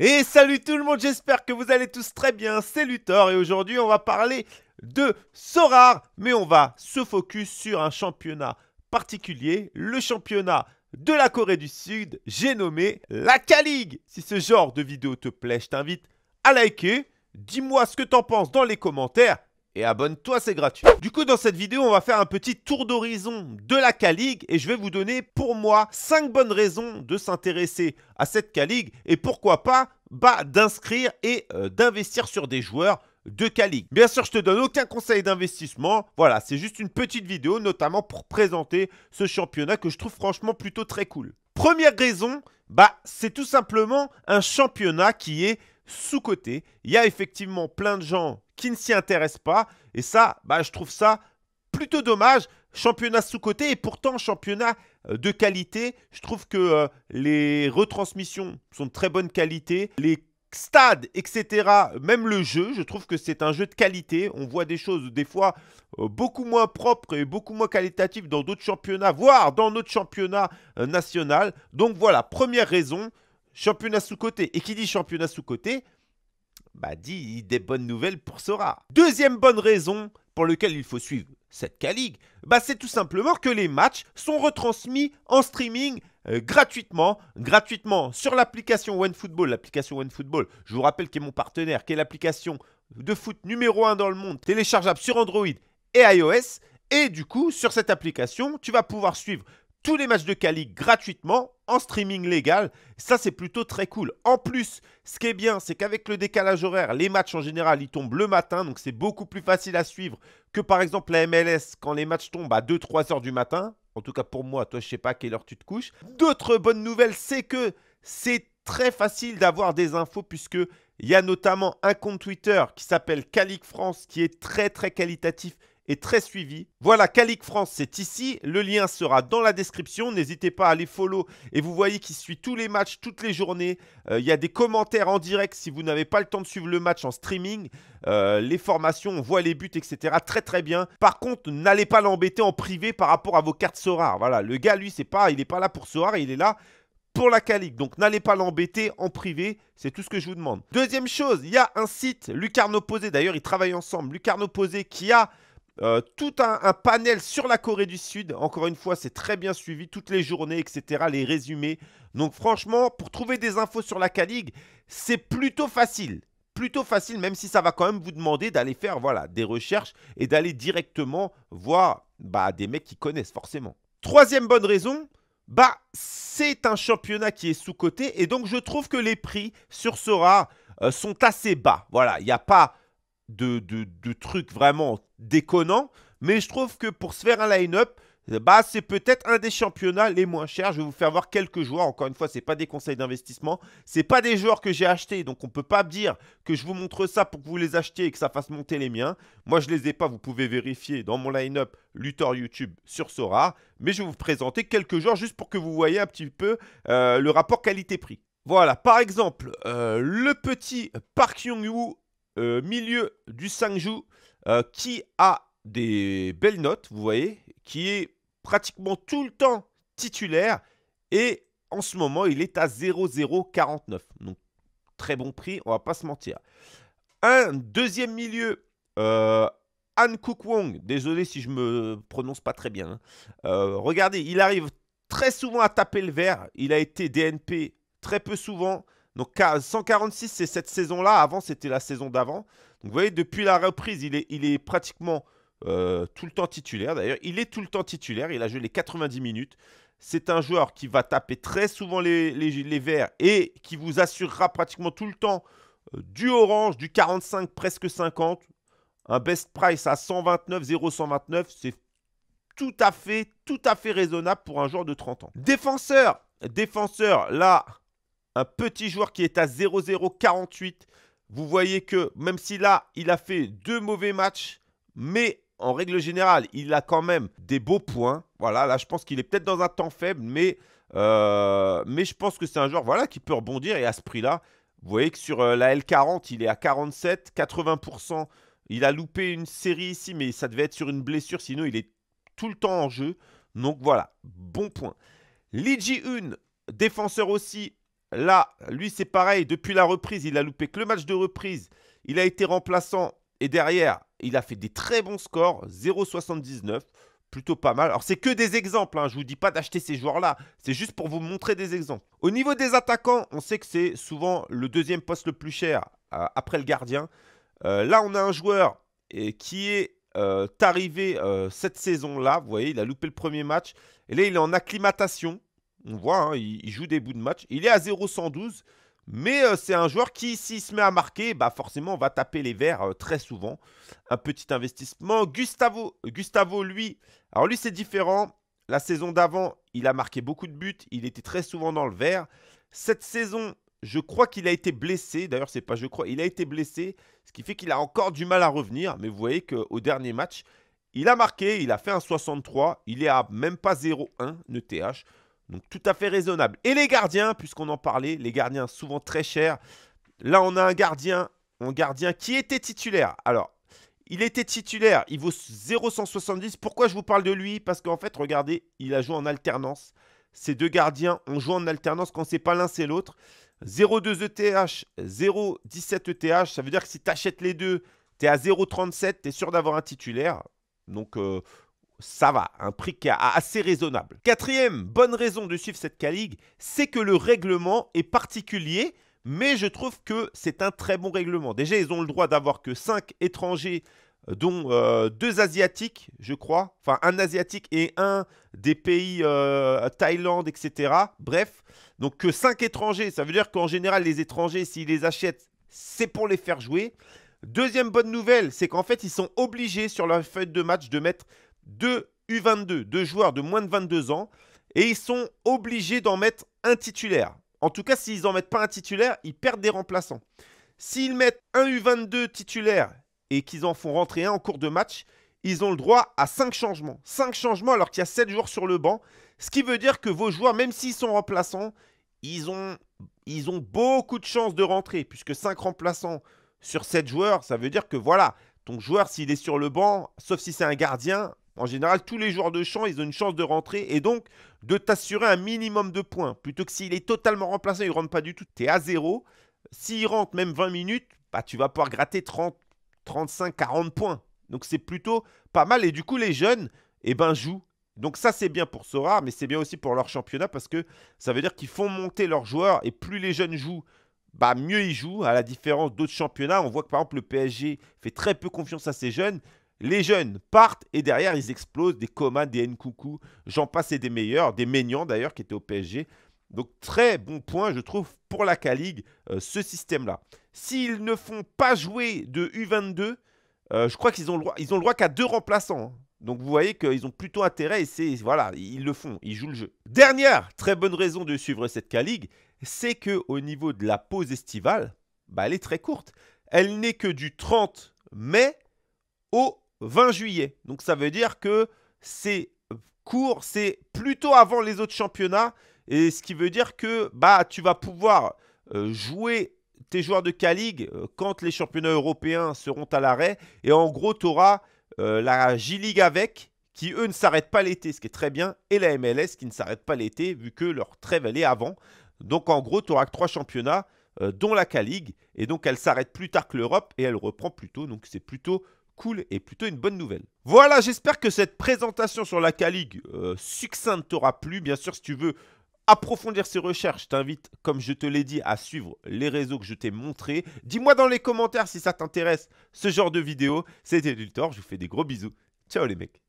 Et salut tout le monde, j'espère que vous allez tous très bien, c'est Luthor et aujourd'hui on va parler de Sorar, mais on va se focus sur un championnat particulier, le championnat de la Corée du Sud, j'ai nommé la K-League. Si ce genre de vidéo te plaît, je t'invite à liker, dis-moi ce que t'en penses dans les commentaires et abonne-toi, c'est gratuit. Du coup, dans cette vidéo, on va faire un petit tour d'horizon de la k et je vais vous donner, pour moi, 5 bonnes raisons de s'intéresser à cette K-League et pourquoi pas bah, d'inscrire et euh, d'investir sur des joueurs de k Bien sûr, je te donne aucun conseil d'investissement. Voilà, c'est juste une petite vidéo, notamment pour présenter ce championnat que je trouve franchement plutôt très cool. Première raison, bah, c'est tout simplement un championnat qui est sous-coté. Il y a effectivement plein de gens qui ne s'y intéresse pas. Et ça, bah, je trouve ça plutôt dommage. Championnat sous-côté et pourtant championnat euh, de qualité. Je trouve que euh, les retransmissions sont de très bonne qualité. Les stades, etc., même le jeu, je trouve que c'est un jeu de qualité. On voit des choses des fois euh, beaucoup moins propres et beaucoup moins qualitatives dans d'autres championnats, voire dans notre championnat national. Donc voilà, première raison, championnat sous-côté. Et qui dit championnat sous-côté bah, dit des bonnes nouvelles pour Sora. Deuxième bonne raison pour laquelle il faut suivre cette k bah, c'est tout simplement que les matchs sont retransmis en streaming euh, gratuitement, gratuitement sur l'application OneFootball. L'application OneFootball, je vous rappelle qui est mon partenaire, qui est l'application de foot numéro 1 dans le monde, téléchargeable sur Android et iOS. Et du coup, sur cette application, tu vas pouvoir suivre tous les matchs de Cali gratuitement en streaming légal. Ça, c'est plutôt très cool. En plus, ce qui est bien, c'est qu'avec le décalage horaire, les matchs en général, ils tombent le matin, donc c'est beaucoup plus facile à suivre que par exemple la MLS quand les matchs tombent à 2-3 heures du matin. En tout cas pour moi, toi, je sais pas à quelle heure tu te couches. D'autres bonnes nouvelles, c'est que c'est très facile d'avoir des infos puisque il y a notamment un compte Twitter qui s'appelle Calique France qui est très très qualitatif est très suivi. Voilà, Calic France, c'est ici. Le lien sera dans la description. N'hésitez pas à aller follow. Et vous voyez qu'il suit tous les matchs, toutes les journées. Euh, il y a des commentaires en direct si vous n'avez pas le temps de suivre le match en streaming. Euh, les formations, on voit les buts, etc. Très très bien. Par contre, n'allez pas l'embêter en privé par rapport à vos cartes Sorare. Voilà, le gars, lui, c'est pas, il n'est pas là pour Sorare, il est là pour la Calique. Donc n'allez pas l'embêter en privé, c'est tout ce que je vous demande. Deuxième chose, il y a un site, Lucarno Posé, d'ailleurs ils travaillent ensemble, Lucarno Posé qui a euh, tout un, panel sur la Corée du Sud. Encore une fois, c'est très bien suivi, toutes les journées, etc., les résumés. Donc franchement, pour trouver des infos sur la K-League, c'est plutôt facile. Plutôt facile, même si ça va quand même vous demander d'aller faire voilà, des recherches et d'aller directement voir bah, des mecs qui connaissent forcément. Troisième bonne raison, bah, c'est un championnat qui est sous-coté et donc je trouve que les prix sur Sora rat euh, sont assez bas. Voilà, il n'y a pas de, trucs vraiment déconnants, mais je trouve que pour se faire un line-up, bah, c'est peut-être un des championnats les moins chers. Je vais vous faire voir quelques joueurs. Encore une fois, ce n'est pas des conseils d'investissement. Ce pas des joueurs que j'ai achetés. Donc, on ne peut pas dire que je vous montre ça pour que vous les achetiez et que ça fasse monter les miens. Moi, je ne les ai pas. Vous pouvez vérifier dans mon line-up Luthor YouTube sur Sora. Mais je vais vous présenter quelques joueurs juste pour que vous voyez un petit peu euh, le rapport qualité-prix. Voilà, par exemple, euh, le petit Park Young-woo euh, milieu du 5 euh, qui a des belles notes, vous voyez, qui est pratiquement tout le temps titulaire. Et en ce moment, il est à 0,049. Donc, très bon prix, on va pas se mentir. Un deuxième milieu, euh, Han kuk Wong. Désolé si je me prononce pas très bien. Hein. Euh, regardez, il arrive très souvent à taper le verre. Il a été DNP très peu souvent. Donc 146, c'est cette saison-là. Avant, c'était la saison d'avant. Donc vous voyez, depuis la reprise, il est, pratiquement euh, tout le temps titulaire. D'ailleurs, il est tout le temps titulaire. Il a joué les 90 minutes. C'est un joueur qui va taper très souvent les, verts et qui vous assurera pratiquement tout le temps euh, du orange, du 45, presque 50. Un best price à 129, 0,129. C'est tout à fait, tout à fait raisonnable pour un joueur de 30 ans. Défenseur, défenseur, là, un petit joueur qui est à 0-0-48. Vous voyez que même si là, il a fait deux mauvais matchs, mais en règle générale, il a quand même des beaux points. Voilà, là, je pense qu'il est peut-être dans un temps faible, mais, euh, mais je pense que c'est un joueur voilà, qui peut rebondir. Et à ce prix-là, vous voyez que sur euh, la L40, il est à 47, 80%. Il a loupé une série ici, mais ça devait être sur une blessure, sinon il est tout le temps en jeu. Donc voilà, bon point. Liji 1, défenseur aussi, Là, lui, c'est pareil. Depuis la reprise, il a loupé que le match de reprise. Il a été remplaçant. Et derrière, il a fait des très bons scores. 0,79. Plutôt pas mal. Alors, c'est que des exemples. Hein. Je ne vous dis pas d'acheter ces joueurs-là. C'est juste pour vous montrer des exemples. Au niveau des attaquants, on sait que c'est souvent le deuxième poste le plus cher euh, après le gardien. Euh, là, on a un joueur qui est euh, arrivé cette saison-là. Vous voyez, il a loupé le premier match. Et là, il est en acclimatation. On voit, hein, il, joue des bouts de match. Il est à 0-112. Mais euh, c'est un joueur qui, s'il se met à marquer, bah forcément, va taper les verts euh, très souvent. Un petit investissement. Gustavo, Gustavo lui, alors lui, c'est différent. La saison d'avant, il a marqué beaucoup de buts. Il était très souvent dans le vert. Cette saison, je crois qu'il a été blessé. D'ailleurs, c'est pas je crois, il a été blessé. Ce qui fait qu'il a encore du mal à revenir. Mais vous voyez qu'au dernier match, il a marqué. Il a fait un 63. Il est à même pas 0-1, 0,1 ETH. Donc tout à fait raisonnable. Et les gardiens, puisqu'on en parlait, les gardiens souvent très chers. Là, on a un gardien, un gardien qui était titulaire. Alors, il était titulaire, il vaut 0,170. Pourquoi je vous parle de lui Parce qu'en fait, regardez, il a joué en alternance. Ces deux gardiens ont joué en alternance quand c'est pas l'un, c'est l'autre. 0,2 ETH, 0,17 ETH. Ça veut dire que si tu achètes les deux, tu es à 0,37, tu es sûr d'avoir un titulaire. Donc, euh, ça va, un prix qui est assez raisonnable. Quatrième bonne raison de suivre cette k c'est que le règlement est particulier, mais je trouve que c'est un très bon règlement. Déjà, ils ont le droit d'avoir que 5 étrangers, euh, dont 2 euh, deux Asiatiques, je crois, enfin un Asiatique et un des pays euh, Thaïlande, etc. Bref, donc que 5 étrangers, ça veut dire qu'en général, les étrangers, s'ils les achètent, c'est pour les faire jouer. Deuxième bonne nouvelle, c'est qu'en fait, ils sont obligés sur leur feuille de match de mettre deux U22, deux joueurs de moins de 22 ans, et ils sont obligés d'en mettre un titulaire. En tout cas, s'ils n'en mettent pas un titulaire, ils perdent des remplaçants. S'ils mettent un U22 titulaire et qu'ils en font rentrer un en cours de match, ils ont le droit à 5 changements. 5 changements alors qu'il y a 7 joueurs sur le banc. Ce qui veut dire que vos joueurs, même s'ils sont remplaçants, ils ont, ils ont beaucoup de chances de rentrer. Puisque 5 remplaçants sur 7 joueurs, ça veut dire que voilà, ton joueur, s'il est sur le banc, sauf si c'est un gardien, en général, tous les joueurs de champ, ils ont une chance de rentrer et donc de t'assurer un minimum de points. Plutôt que s'il est totalement remplacé, il ne rentre pas du tout, tu es à zéro. S'il rentre même 20 minutes, bah, tu vas pouvoir gratter 30, 35, 40 points. Donc c'est plutôt pas mal. Et du coup, les jeunes, eh ben, jouent. Donc ça, c'est bien pour Sora, mais c'est bien aussi pour leur championnat parce que ça veut dire qu'ils font monter leurs joueurs. Et plus les jeunes jouent, bah, mieux ils jouent. À la différence d'autres championnats, on voit que par exemple, le PSG fait très peu confiance à ses jeunes. Les jeunes partent et derrière, ils explosent des comas des Nkoukou, j'en passe des meilleurs, des Ménians d'ailleurs qui étaient au PSG. Donc très bon point, je trouve, pour la k euh, ce système-là. S'ils ne font pas jouer de U22, euh, je crois qu'ils ont le droit, ils ont le droit qu'à deux remplaçants. Hein. Donc vous voyez qu'ils ont plutôt intérêt et c'est voilà, ils le font, ils jouent le jeu. Dernière très bonne raison de suivre cette k c'est que au niveau de la pause estivale, bah, elle est très courte. Elle n'est que du 30 mai au 20 juillet. Donc ça veut dire que c'est court, c'est plutôt avant les autres championnats. Et ce qui veut dire que bah, tu vas pouvoir euh, jouer tes joueurs de k euh, quand les championnats européens seront à l'arrêt. Et en gros, tu auras euh, la J-League avec, qui eux ne s'arrêtent pas l'été, ce qui est très bien, et la MLS qui ne s'arrête pas l'été, vu que leur trêve elle est avant. Donc en gros, tu auras trois championnats, dont la k Et donc elle s'arrête plus tard que l'Europe et elle reprend plus tôt. Donc c'est plutôt cool et plutôt une bonne nouvelle. Voilà, j'espère que cette présentation sur la caligue euh, succincte t'aura plu. Bien sûr, si tu veux approfondir ces recherches, je t'invite, comme je te l'ai dit, à suivre les réseaux que je t'ai montrés. Dis-moi dans les commentaires si ça t'intéresse ce genre de vidéo. C'était Dultor, je vous fais des gros bisous. Ciao les mecs